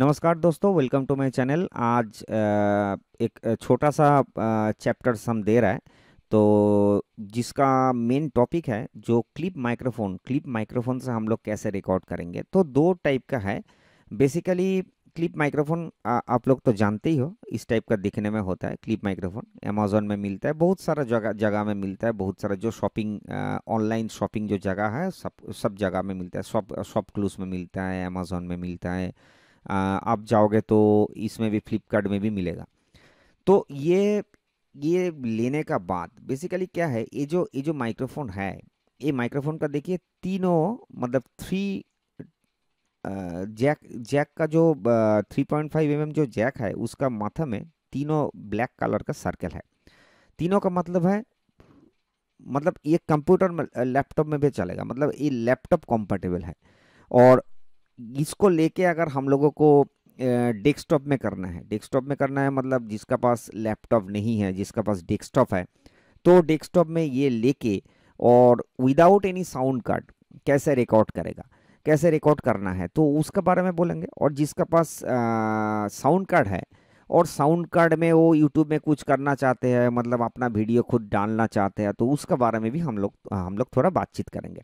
नमस्कार दोस्तों welcome to my channel आज एक छोटा सा चैप्टर्स हम दे रहा है तो जिसका मेन टॉपिक है जो क्लिप माइक्रोफोन क्लिप माइक्रोफोन से हम लोग कैसे रिकॉर्ड करेंगे तो दो टाइप का है बेसिकली क्लिप माइक्रोफोन आप लोग तो जानते ही हो इस टाइप का दिखने में होता है क्लिप माइक्रोफोन अमेजोन में मिलता है बहुत सारा जगह जगह में मिलता है बहुत सारा जो शॉपिंग ऑनलाइन शॉपिंग जो जगह है सब सब जगह में मिलता है शॉप शॉप क्लूज में मिलता है अमेजोन में मिलता है आप जाओगे तो इसमें भी फ्लिपकार्ट में भी मिलेगा तो ये ये लेने का बात बेसिकली क्या है ये जो ये जो माइक्रोफोन है ये माइक्रोफोन का देखिए तीनों मतलब थ्री जैक जैक का जो थ्री पॉइंट फाइव एम जो जैक है उसका माथा में तीनों ब्लैक कलर का सर्कल है तीनों का मतलब है मतलब ये कंप्यूटर में लैपटॉप में भी चलेगा मतलब ये लैपटॉप कॉम्फर्टेबल है और इसको लेके अगर हम लोगों को डेस्कटॉप में करना है डेस्कटॉप में करना है मतलब जिसका पास लैपटॉप नहीं है जिसका पास डेस्कटॉप है तो डेस्कटॉप में ये लेके और विदाउट एनी साउंड कार्ड कैसे रिकॉर्ड करेगा कैसे रिकॉर्ड करना है तो उसके बारे में बोलेंगे और जिसका पास साउंड कार्ड है और साउंड कार्ड में वो यूट्यूब में कुछ करना चाहते हैं मतलब अपना वीडियो खुद डालना चाहते हैं तो उसके बारे में भी हम लोग हम लोग थोड़ा बातचीत करेंगे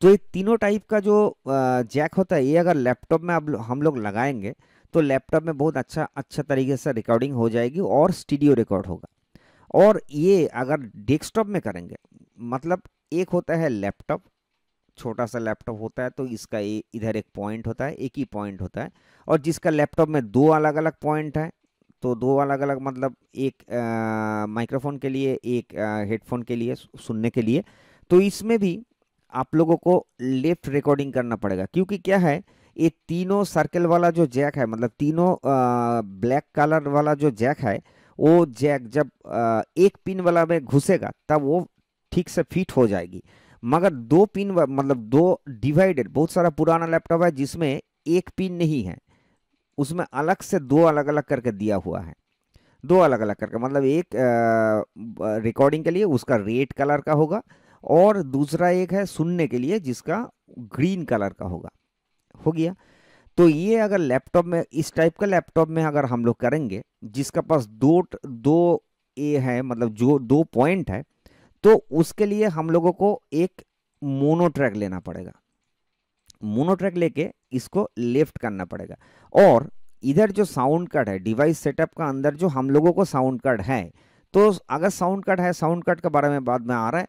तो ये तीनों टाइप का जो जैक होता है ये अगर लैपटॉप में अब हम लोग लगाएंगे तो लैपटॉप में बहुत अच्छा अच्छा तरीके से रिकॉर्डिंग हो जाएगी और स्टूडियो रिकॉर्ड होगा और ये अगर डेस्कटॉप में करेंगे मतलब एक होता है लैपटॉप छोटा सा लैपटॉप होता है तो इसका ये इधर एक पॉइंट होता है एक ही पॉइंट होता है और जिसका लैपटॉप में दो अलग अलग पॉइंट है तो दो अलग अलग मतलब एक माइक्रोफोन के लिए एक हेडफोन के लिए सुनने के लिए तो इसमें भी आप लोगों को लेफ्ट रिकॉर्डिंग करना पड़ेगा क्योंकि क्या है ये तीनों सर्कल वाला जो जैक है मतलब तीनों ब्लैक कलर वाला जो जैक है वो जैक जब आ, एक पिन वाला में घुसेगा तब वो ठीक से फिट हो जाएगी मगर दो पिन मतलब दो डिवाइडेड बहुत सारा पुराना लैपटॉप है जिसमें एक पिन नहीं है उसमें अलग से दो अलग अलग करके दिया हुआ है दो अलग अलग करके मतलब एक रिकॉर्डिंग के लिए उसका रेड कलर का होगा और दूसरा एक है सुनने के लिए जिसका ग्रीन कलर का होगा हो गया तो ये अगर लैपटॉप में इस टाइप का लैपटॉप में अगर हम लोग करेंगे जिसका पास दो दो ए है मतलब जो दो पॉइंट है तो उसके लिए हम लोगों को एक मोनो ट्रैक लेना पड़ेगा मोनो ट्रैक लेके इसको लेफ्ट करना पड़ेगा और इधर जो साउंड कार्ड है डिवाइस सेटअप का अंदर जो हम लोगों को साउंड कार्ड है तो अगर साउंड कार्ड है साउंड कार्ड के बारे में बाद में आ रहा है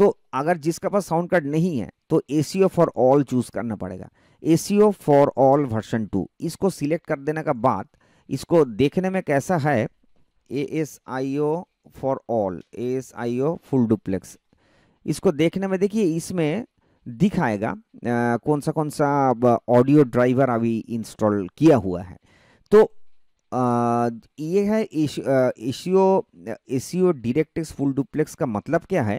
तो अगर जिसके पास साउंड कार्ड नहीं है तो A C O for all choose करना पड़ेगा A C O for all version two इसको सिलेक्ट कर देने का बाद इसको देखने में कैसा है A S I O for all A S I O full duplex इसको देखने में देखिए इसमें दिखाएगा आ, कौन सा कौन सा ऑडियो ड्राइवर अभी इंस्टॉल किया हुआ है तो आ, ये है ASIO ASIO direct full duplex का मतलब क्या है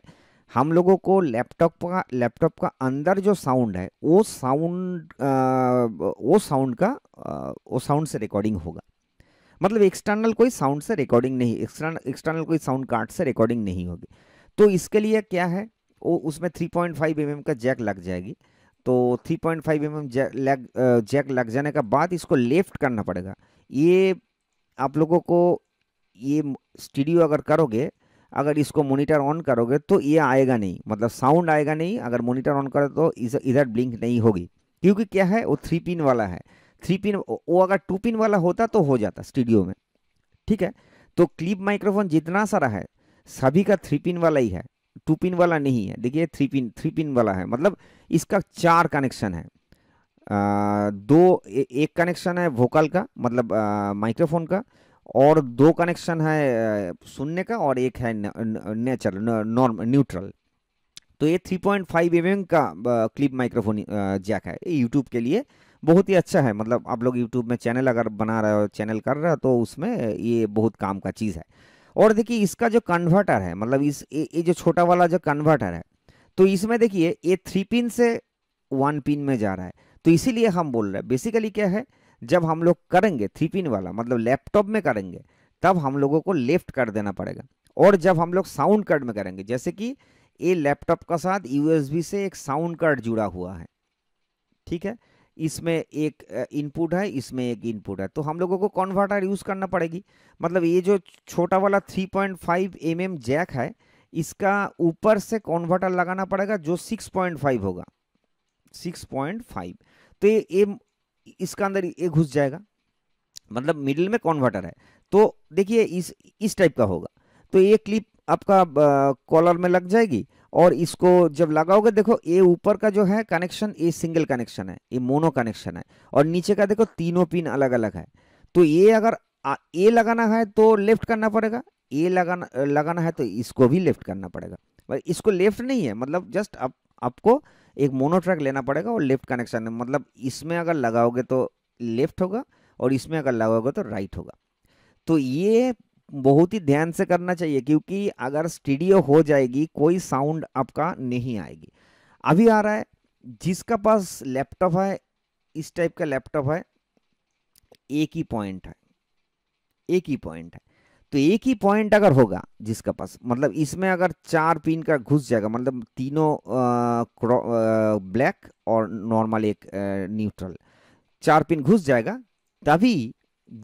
हम लोगों को लैपटॉप का लैपटॉप का अंदर जो साउंड है वो साउंड वो साउंड का आ, वो साउंड से रिकॉर्डिंग होगा मतलब एक्सटर्नल कोई साउंड से रिकॉर्डिंग नहीं एक्सटर्नल एक्सटर्नल कोई साउंड कार्ड से रिकॉर्डिंग नहीं होगी तो इसके लिए क्या है वो उसमें 3.5 पॉइंट mm का जैक लग जाएगी तो 3.5 point mm jack M jack लग जाने के बाद इसको लेफ्ट करना पड़ेगा ये आप लोगों को ये स्टूडियो अगर करोगे अगर इसको मोनिटर ऑन करोगे तो ये आएगा नहीं मतलब साउंड आएगा नहीं अगर मोनिटर ऑन करो तो इधर ब्लिंक नहीं होगी क्योंकि क्या है वो थ्री पिन वाला है थ्री पिन वो अगर टू पिन वाला होता तो हो जाता स्टूडियो में ठीक है तो क्लिप माइक्रोफोन जितना सारा है सभी का थ्री पिन वाला ही है टू पिन वाला नहीं है देखिए थ्री पिन थ्री पिन वाला है मतलब इसका चार कनेक्शन है आ, दो ए, एक कनेक्शन है वोकल का मतलब माइक्रोफोन का और दो कनेक्शन है सुनने का और एक है नेचुरल नॉर्म न्यूट्रल तो ये 3.5 पॉइंट का क्लिप माइक्रोफोन जैक है यूट्यूब के लिए बहुत ही अच्छा है मतलब आप लोग यूट्यूब में चैनल अगर बना रहे हो चैनल कर रहे हो तो उसमें ये बहुत काम का चीज़ है और देखिए इसका जो कन्वर्टर है मतलब इस ये जो छोटा वाला जो कन्वर्टर है तो इसमें देखिए ये थ्री पिन से वन पिन में जा रहा है तो इसीलिए हम बोल रहे हैं बेसिकली क्या है जब हम लोग करेंगे थ्री पिन वाला मतलब लैपटॉप में करेंगे तब हम लोगों को लेफ्ट कर देना पड़ेगा और जब हम लोग साउंड कार्ड में करेंगे जैसे कि ये लैपटॉप का साथ यूएसबी से एक साउंड कार्ड जुड़ा हुआ है ठीक है इसमें एक इनपुट है इसमें एक इनपुट है तो हम लोगों को कन्वर्टर यूज़ करना पड़ेगी मतलब ये जो छोटा वाला 3.5 पॉइंट mm जैक है इसका ऊपर से कन्वर्टर लगाना पड़ेगा जो 6.5 होगा 6.5 तो ये इसका अंदर ये घुस जाएगा मतलब मिडिल में कॉन्वर्टर है तो देखिए इस इस टाइप का होगा तो ये क्लिप आपका कॉलर में लग जाएगी और इसको जब लगाओगे देखो ये ऊपर का जो है कनेक्शन ये सिंगल कनेक्शन है ये मोनो कनेक्शन है और नीचे का देखो तीनों पिन अलग अलग है तो ये अगर ए लगाना है तो लेफ्ट करना पड़ेगा ए लगाना लगाना है तो इसको भी लेफ्ट करना पड़ेगा इसको लेफ्ट नहीं है मतलब जस्ट आप आपको एक मोनोट्रैक लेना पड़ेगा और लेफ्ट कनेक्शन है मतलब इसमें अगर लगाओगे तो लेफ्ट होगा और इसमें अगर लगाओगे तो राइट होगा तो ये बहुत ही ध्यान से करना चाहिए क्योंकि अगर स्टीडियो हो जाएगी कोई साउंड आपका नहीं आएगी अभी आ रहा है जिसका पास लैपटॉप है इस टाइप का लैपटॉप है एक ही पॉइंट है एक ही पॉइंट है तो एक ही पॉइंट अगर होगा जिसका पास मतलब इसमें अगर चार पिन का घुस जाएगा मतलब तीनों आ, आ, ब्लैक और नॉर्मल एक न्यूट्रल चार पिन घुस जाएगा तभी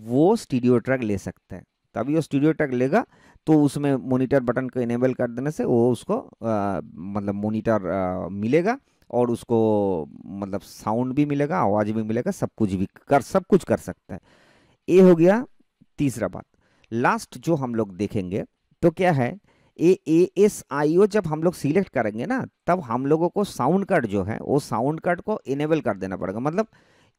वो स्टूडियो ट्रैक ले सकता है तभी वो स्टूडियो ट्रैक लेगा तो उसमें मोनिटर बटन को इनेबल कर देने से वो उसको आ, मतलब मोनिटर मिलेगा और उसको मतलब साउंड भी मिलेगा आवाज़ भी मिलेगा सब कुछ भी कर सब कुछ कर सकता है ये हो गया तीसरा बात लास्ट जो हम लोग देखेंगे तो क्या है ए ए एस आई ओ जब हम लोग सिलेक्ट करेंगे ना तब हम लोगों को साउंड कार्ड जो है वो साउंड कार्ड को इनेबल कर देना पड़ेगा मतलब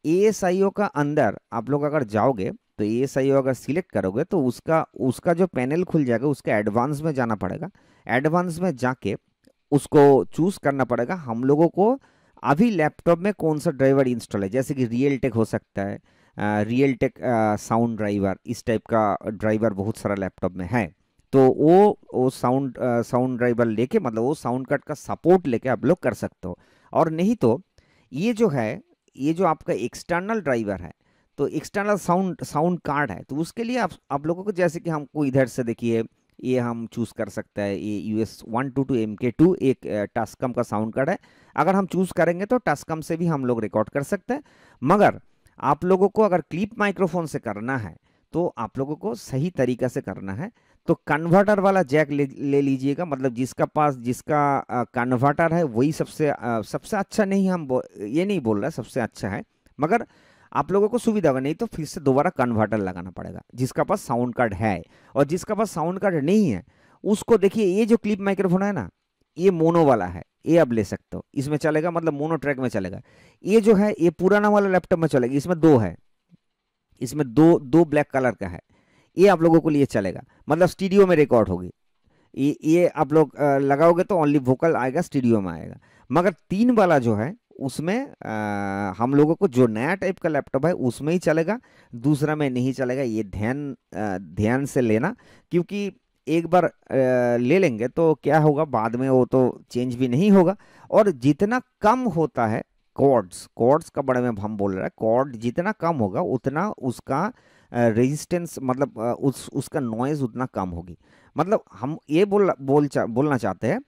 ए एस आई ओ का अंदर आप लोग अगर जाओगे तो ए एस आई ओ अगर सिलेक्ट करोगे तो उसका उसका जो पैनल खुल जाएगा उसके एडवांस में जाना पड़ेगा एडवांस में जाके उसको चूज़ करना पड़ेगा हम लोगों को अभी लैपटॉप में कौन सा ड्राइवर इंस्टॉल है जैसे कि रियल टेक हो सकता है रियल टेक साउंड ड्राइवर इस टाइप का ड्राइवर बहुत सारा लैपटॉप में है तो वो वो साउंड साउंड ड्राइवर लेके मतलब वो साउंड कार्ड का सपोर्ट लेके आप लोग कर सकते हो और नहीं तो ये जो है ये जो आपका एक्सटर्नल ड्राइवर है तो एक्सटर्नल साउंड साउंड कार्ड है तो उसके लिए आप आप लोगों को जैसे कि हमको इधर से देखिए ये हम चूज़ कर सकते हैं ये U S one two two M K two एक टास्कम का साउंड कार्ड है अगर हम चूज़ करेंगे तो टास्कम से भी हम लोग रिकॉर्ड कर सकते हैं मगर आप लोगों को अगर क्लिप माइक्रोफोन से करना है तो आप लोगों को सही तरीका से करना है तो कन्वर्टर वाला जैक ले, ले लीजिएगा मतलब जिसका पास जिसका कन्वर्टर है वही सबसे आ, सबसे अच्छा नहीं हम ये नहीं बोल रहे सबसे अच्छा है मगर आप लोगों को सुविधा होगा नहीं तो फिर से दोबारा कन्वर्टर लगाना पड़ेगा जिसका पास साउंड कार्ड है और जिसका पास साउंड कार्ड नहीं है उसको देखिए ये जो क्लिप माइक्रोफोन है ना ये मोनो वाला है ये आप ले सकते हो इसमें चलेगा मतलब मोनो ट्रैक में चलेगा ये जो है ये पुराना वाला लैपटॉप में चलेगा इसमें दो है इसमें दो दो ब्लैक कलर का है ये आप लोगों को लिए चलेगा मतलब स्टूडियो में रिकॉर्ड होगी ये ये आप लोग लगाओगे तो ओनली वोकल आएगा स्टूडियो में आएगा मगर तीन वाला जो है उसमें आ, हम लोगों को जो नया टाइप का लैपटॉप है उसमें ही चलेगा दूसरा में नहीं चलेगा ये ध्यान आ, ध्यान से लेना क्योंकि एक बार ले लेंगे तो क्या होगा बाद में वो तो चेंज भी नहीं होगा और जितना कम होता है कॉर्ड्स कॉर्ड्स का बड़े में हम बोल रहे हैं कॉर्ड जितना कम होगा उतना उसका रेजिस्टेंस मतलब उस उसका नॉइज़ उतना कम होगी मतलब हम ये बोल बोल चा, बोलना चाहते हैं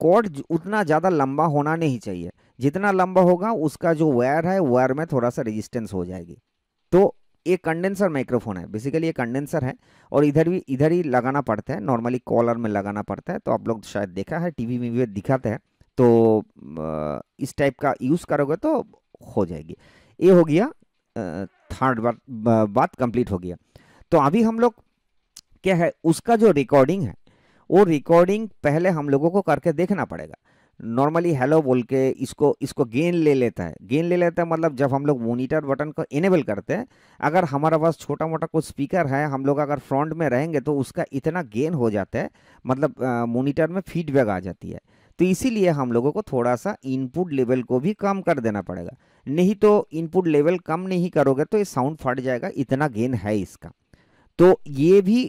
कॉर्ड उतना ज़्यादा लंबा होना नहीं चाहिए जितना लंबा होगा उसका जो वायर है वायर में थोड़ा सा रेजिस्टेंस हो जाएगी तो ये कंडेंसर माइक्रोफोन है बेसिकली ये कंडेंसर है और इधर भी इधर ही लगाना पड़ता है नॉर्मली कॉलर में लगाना पड़ता है तो आप लोग शायद देखा है टीवी में भी दिखाते हैं तो इस टाइप का यूज़ करोगे तो हो जाएगी ये हो गया थर्ड बार बात कंप्लीट हो गया तो अभी हम लोग क्या है उसका जो रिकॉर्डिंग है वो रिकॉर्डिंग पहले हम लोगों को करके देखना पड़ेगा नॉर्मली हेलो बोल के इसको इसको गेन ले लेता है गेन ले लेता है मतलब जब हम लोग मोनिटर बटन को इनेबल करते हैं अगर हमारे पास छोटा मोटा कोई स्पीकर है हम लोग अगर फ्रंट में रहेंगे तो उसका इतना गेन हो जाता है मतलब मोनिटर में फीडबैक आ जाती है तो इसीलिए हम लोगों को थोड़ा सा इनपुट लेवल को भी कम कर देना पड़ेगा नहीं तो इनपुट लेवल कम नहीं करोगे तो ये साउंड फट जाएगा इतना गेन है इसका तो ये भी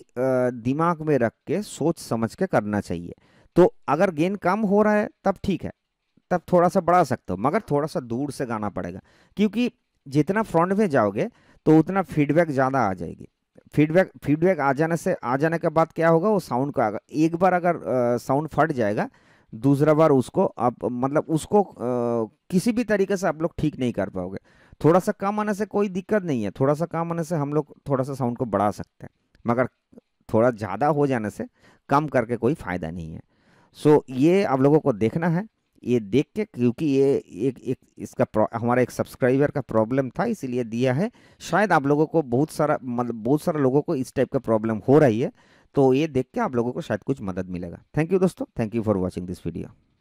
दिमाग में रख के सोच समझ के करना चाहिए तो अगर गेन कम हो रहा है तब ठीक है तब थोड़ा सा बढ़ा सकते हो मगर थोड़ा सा दूर से गाना पड़ेगा क्योंकि जितना फ्रंट में जाओगे तो उतना फीडबैक ज़्यादा आ जाएगी फीडबैक फीडबैक आ जाने से आ जाने के बाद क्या होगा वो साउंड का आगा एक बार अगर साउंड फट जाएगा दूसरा बार उसको आप मतलब उसको आ, किसी भी तरीके से आप लोग ठीक नहीं कर पाओगे थोड़ा सा कम आने से कोई दिक्कत नहीं है थोड़ा सा कम आने से हम लोग थोड़ा सा साउंड को बढ़ा सकते हैं मगर थोड़ा ज़्यादा हो जाने से कम करके कोई फ़ायदा नहीं है सो ये आप लोगों को देखना है ये देख के क्योंकि ये एक एक इसका हमारा एक सब्सक्राइबर का प्रॉब्लम था इसीलिए दिया है शायद आप लोगों को बहुत सारा मतलब बहुत सारा लोगों को इस टाइप का प्रॉब्लम हो रही है तो ये देख के आप लोगों को शायद कुछ मदद मिलेगा थैंक यू दोस्तों thank you for watching this video